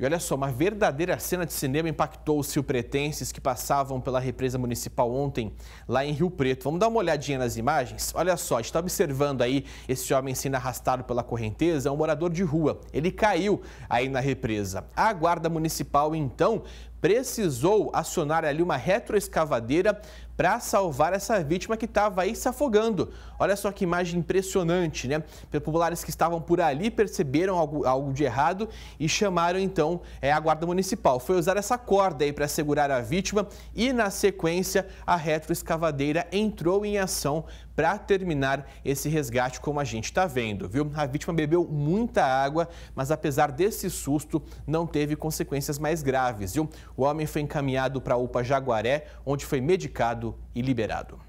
E olha só, uma verdadeira cena de cinema impactou os rio que passavam pela represa municipal ontem, lá em Rio Preto. Vamos dar uma olhadinha nas imagens? Olha só, a gente está observando aí esse homem sendo arrastado pela correnteza, é um morador de rua. Ele caiu aí na represa. A guarda municipal, então, precisou acionar ali uma retroescavadeira para salvar essa vítima que estava aí se afogando. Olha só que imagem impressionante, né? Populares que estavam por ali perceberam algo, algo de errado e chamaram então é, a guarda municipal. Foi usar essa corda aí para segurar a vítima e na sequência a retroescavadeira entrou em ação para terminar esse resgate, como a gente está vendo, viu? A vítima bebeu muita água, mas apesar desse susto, não teve consequências mais graves, viu? O homem foi encaminhado para a UPA Jaguaré, onde foi medicado e liberado.